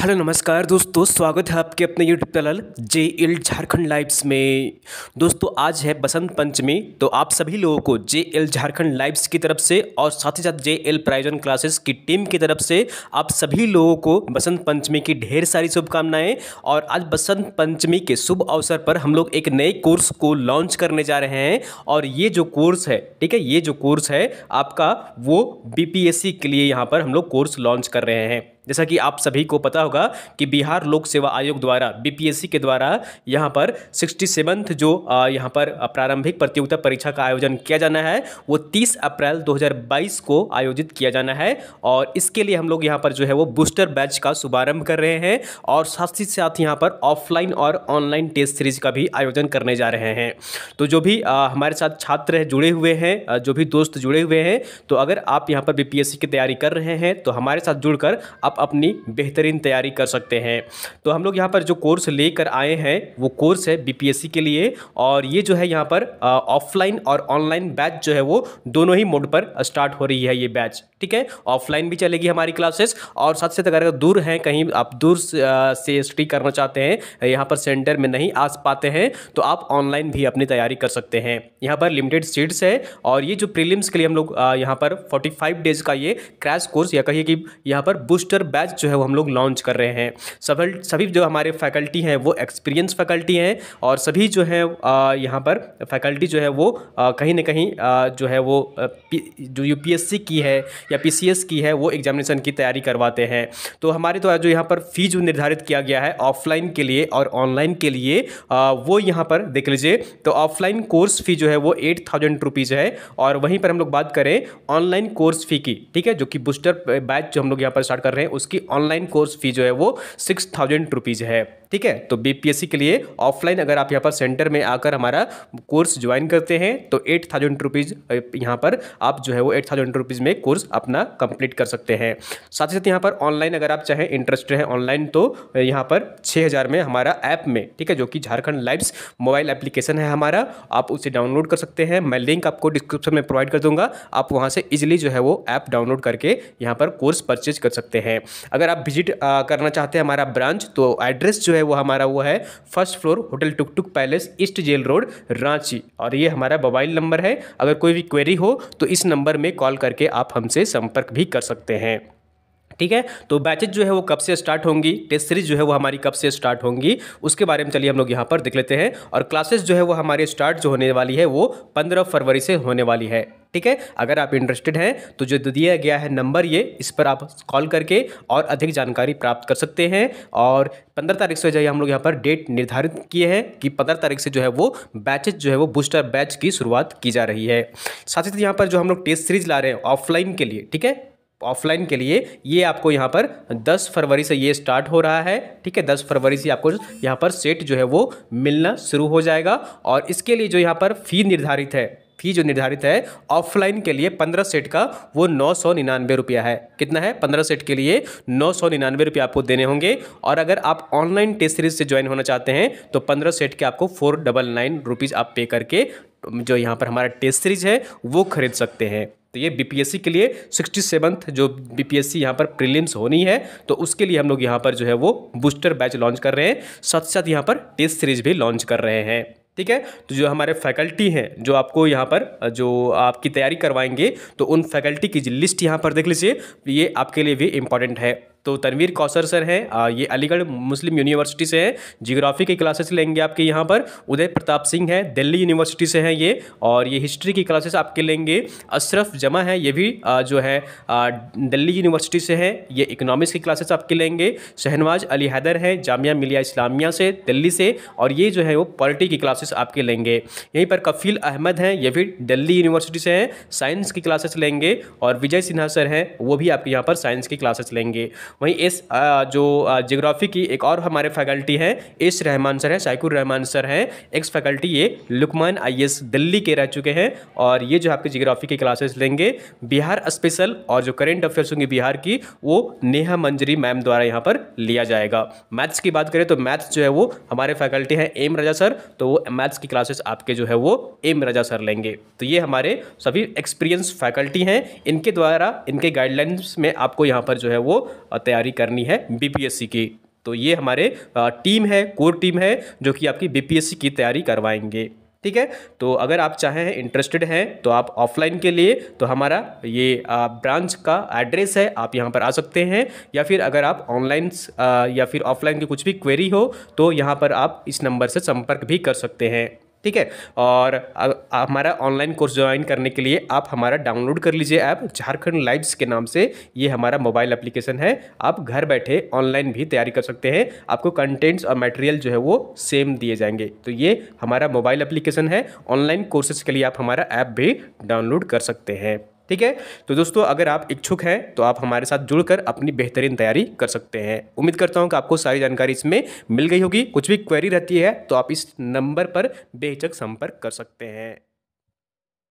hello नमस्कार दोस्तों स्वागत है आपके अपने YouTube channel J L Jharkhand lives में दोस्तों आज है बसंत पंचमी तो आप सभी लोगों को जे एल झारखंड लाइव्स की तरफ से और साथ ही साथ जे एल प्रायोजन क्लासेस की टीम की तरफ से आप सभी लोगों को बसंत पंचमी की ढेर सारी शुभकामनाएं और आज बसंत पंचमी के शुभ अवसर पर हम लोग एक नए कोर्स को लॉन्च करने जा रहे हैं और ये जो कोर्स है ठीक है ये जो कोर्स है आपका वो बी के लिए यहाँ पर हम लोग कोर्स लॉन्च कर रहे हैं जैसा कि आप सभी को पता होगा कि बिहार लोक सेवा आयोग द्वारा बीपीएससी के द्वारा यहाँ पर सिक्सटी सेवन्थ जो यहाँ पर प्रारंभिक प्रतियोगिता परीक्षा का आयोजन किया जाना है वो तीस अप्रैल 2022 को आयोजित किया जाना है और इसके लिए हम लोग यहाँ पर जो है वो बूस्टर बैच का शुभारंभ कर रहे हैं और साथ ही साथ यहाँ पर ऑफलाइन और ऑनलाइन टेस्ट सीरीज का भी आयोजन करने जा रहे हैं तो जो भी आ, हमारे साथ छात्र जुड़े हुए हैं जो भी दोस्त जुड़े हुए हैं तो अगर आप यहाँ पर बीपीएससी की तैयारी कर रहे हैं तो हमारे साथ जुड़कर आप अपनी बेहतरीन तैयारी कर सकते हैं तो हम लोग यहाँ पर जो कोर्स लेकर आए हैं वो कोर्स है बीपीएससी के लिए और ये जो है यहाँ पर ऑफलाइन और ऑनलाइन बैच जो है वो दोनों ही मोड पर स्टार्ट हो रही है ये बैच ठीक है ऑफलाइन भी चलेगी हमारी क्लासेस और साथ साथ अगर दूर हैं कहीं आप दूर से स्टडी करना चाहते हैं यहाँ पर सेंटर में नहीं आ पाते हैं तो आप ऑनलाइन भी अपनी तैयारी कर सकते हैं यहाँ पर लिमिटेड सीट्स है और ये जो प्रीलिम्स के लिए हम लोग यहाँ पर फोर्टी डेज का ये क्रैश कोर्स या कहिए कि यहाँ पर बूस्टर बैच जो है वो हम लोग लॉन्च कर रहे हैं सफल सभी जो हमारे फैकल्टी हैं वो एक्सपीरियंस फैकल्टी हैं और सभी जो है यहाँ पर फैकल्टी जो है वो कहीं ना कहीं जो है वो जो यूपीएससी की है या पी की है वो एग्जामिनेशन की तैयारी करवाते हैं तो हमारे द्वारा तो जो यहाँ पर फीस निर्धारित किया गया है ऑफलाइन के लिए और ऑनलाइन के लिए आ, वो यहाँ पर देख लीजिए तो ऑफलाइन कोर्स फी जो है वो एट थाउजेंड रुपीज़ है और वहीं पर हम लोग बात करें ऑनलाइन कोर्स फी की ठीक है जो कि बूस्टर बैच जो हम लोग यहाँ पर स्टार्ट कर रहे हैं उसकी ऑनलाइन कोर्स फी जो है वो सिक्स थाउजेंड रुपीज़ है ठीक है तो बीपीएससी के लिए ऑफलाइन अगर आप यहाँ पर सेंटर में आकर हमारा कोर्स ज्वाइन करते हैं तो एट थाउजेंड रुपीज़ यहाँ पर आप जो है वो एट थाउजेंड रुपीज़ में कोर्स अपना कंप्लीट कर सकते हैं साथ ही साथ यहाँ पर ऑनलाइन अगर आप चाहें इंटरेस्ट है ऑनलाइन तो यहाँ पर छः हज़ार में हमारा ऐप में ठीक है जो कि झारखंड लाइव्स मोबाइल एप्लीकेशन है हमारा आप उसे डाउनलोड कर सकते हैं मैं लिंक आपको डिस्क्रिप्शन में प्रोवाइड कर दूंगा आप वहाँ से इजिली जो है वो ऐप डाउनलोड करके यहाँ पर कोर्स परचेज कर सकते हैं अगर आप विजिट करना चाहते हैं हमारा ब्रांच तो एड्रेस जो है है वो हमारा वो है first floor hotel Tuk Tuk Palace East Jail Road Ranchi और ये हमारा मोबाइल नंबर है अगर कोई भी क्वेरी हो तो इस नंबर में कॉल करके आप हमसे संपर्क भी कर सकते हैं ठीक है तो बैचेज जो है वो कब से स्टार्ट होंगी टेस्ट सीरीज जो है वो हमारी कब से स्टार्ट होंगी उसके बारे में चलिए हम लोग यहाँ पर देख लेते हैं और क्लासेस जो है वो हमारे स्टार्ट जो होने वाली है वो पंद्रह फरवरी से होने वाली है ठीक है अगर आप इंटरेस्टेड हैं तो जो दिया गया है नंबर ये इस पर आप कॉल करके और अधिक जानकारी प्राप्त कर सकते हैं और पंद्रह तारीख से जो है हम लोग यहाँ पर डेट निर्धारित किए हैं कि पंद्रह तारीख से जो है वो बैचेज जो है वो बूस्टर बैच की शुरुआत की जा रही है साथ ही साथ यहाँ पर जो हम लोग टेस्ट सीरीज ला रहे हैं ऑफलाइन के लिए ठीक है ऑफलाइन के लिए ये आपको यहाँ पर 10 फरवरी से ये स्टार्ट हो रहा है ठीक है 10 फरवरी से आपको यहाँ पर सेट जो है वो मिलना शुरू हो जाएगा और इसके लिए जो यहाँ पर फ़ी निर्धारित है फी जो निर्धारित है ऑफलाइन के लिए पंद्रह सेट का वो नौ सौ निन्यानवे रुपया है कितना है पंद्रह सेट के लिए नौ सौ निन्यानवे रुपया आपको देने होंगे और अगर आप ऑनलाइन टेस्ट सीरीज से ज्वाइन होना चाहते हैं तो पंद्रह सेट के आपको फोर डबल नाइन रुपीज़ आप पे करके जो यहाँ पर हमारा टेस्ट सीरीज है वो खरीद सकते हैं तो ये बीपीएससी के लिए सिक्सटी सेवन्थ जो बीपीएससी यहाँ पर प्रीलिम्स होनी है तो उसके लिए हम लोग यहाँ पर जो है वो बूस्टर बैच लॉन्च कर रहे हैं साथ साथ यहाँ पर टेस्ट सीरीज भी लॉन्च कर रहे हैं ठीक है तो जो हमारे फैकल्टी हैं जो आपको यहाँ पर जो आपकी तैयारी करवाएंगे तो उन फैकल्टी की लिस्ट यहाँ पर देख लीजिए ये आपके लिए भी इम्पॉर्टेंट है तो तनवीर कौसर सर हैं ये अलीगढ़ मुस्लिम यूनिवर्सिटी से हैं जियोग्राफी की क्लासेस लेंगे आपके यहाँ पर उदय प्रताप सिंह हैं दिल्ली यूनिवर्सिटी से हैं ये और ये हिस्ट्री की क्लासेस आपके लेंगे अशरफ जमा है ये भी जो है दिल्ली यूनिवर्सिटी से हैं ये इकोनॉमिक्स की क्लासेस आपके लेंगे शहनवाज अली हैदर हैं जामिया मिलिया इस्लामिया से दिल्ली से और ये जो है वो पॉलिटी की क्लासेस आपके लेंगे यहीं पर कफील अहमद हैं ये भी दिल्ली यूनिवर्सिटी से हैं साइंस की क्लासेस लेंगे और विजय सिन्हा सर हैं वो भी आपके यहाँ पर साइंस की क्लासेस लेंगे वहीं इस जो जियोग्राफी की एक और हमारे फैकल्टी हैं इस रहमान सर हैं शाइकुर रहमान सर हैं एक्स फैकल्टी ये लुकमान आई दिल्ली के रह चुके हैं और ये जो आपकी जियोग्राफी की क्लासेस लेंगे बिहार स्पेशल और जो करेंट अफेयर्स होंगे बिहार की वो नेहा मंजरी मैम द्वारा यहाँ पर लिया जाएगा मैथ्स की बात करें तो मैथ्स जो है वो हमारे फैकल्टी हैं एम राजा सर तो वो मैथ्स की क्लासेस आपके जो है वो एम राजा सर लेंगे तो ये हमारे सभी एक्सपीरियंस फैकल्टी हैं इनके द्वारा इनके गाइडलाइंस में आपको यहाँ पर जो है वो तैयारी करनी है बीपीएससी की तो ये हमारे टीम है कोर टीम है जो कि आपकी बीपीएससी की तैयारी करवाएंगे ठीक है तो अगर आप चाहें इंटरेस्टेड हैं तो आप ऑफलाइन के लिए तो हमारा ये ब्रांच का एड्रेस है आप यहाँ पर आ सकते हैं या फिर अगर आप ऑनलाइन या फिर ऑफलाइन की कुछ भी क्वेरी हो तो यहाँ पर आप इस नंबर से संपर्क भी कर सकते हैं ठीक है और हमारा ऑनलाइन कोर्स ज्वाइन करने के लिए आप हमारा डाउनलोड कर लीजिए ऐप झारखंड लाइव्स के नाम से ये हमारा मोबाइल एप्लीकेशन है आप घर बैठे ऑनलाइन भी तैयारी कर सकते हैं आपको कंटेंट्स और मटेरियल जो है वो सेम दिए जाएंगे तो ये हमारा मोबाइल एप्लीकेशन है ऑनलाइन कोर्सेज के लिए आप हमारा ऐप भी डाउनलोड कर सकते हैं ठीक है तो दोस्तों अगर आप इच्छुक हैं तो आप हमारे साथ जुड़कर अपनी बेहतरीन तैयारी कर सकते हैं उम्मीद करता हूं कि आपको सारी जानकारी इसमें मिल गई होगी कुछ भी क्वेरी रहती है तो आप इस नंबर पर बेहचक संपर्क कर सकते हैं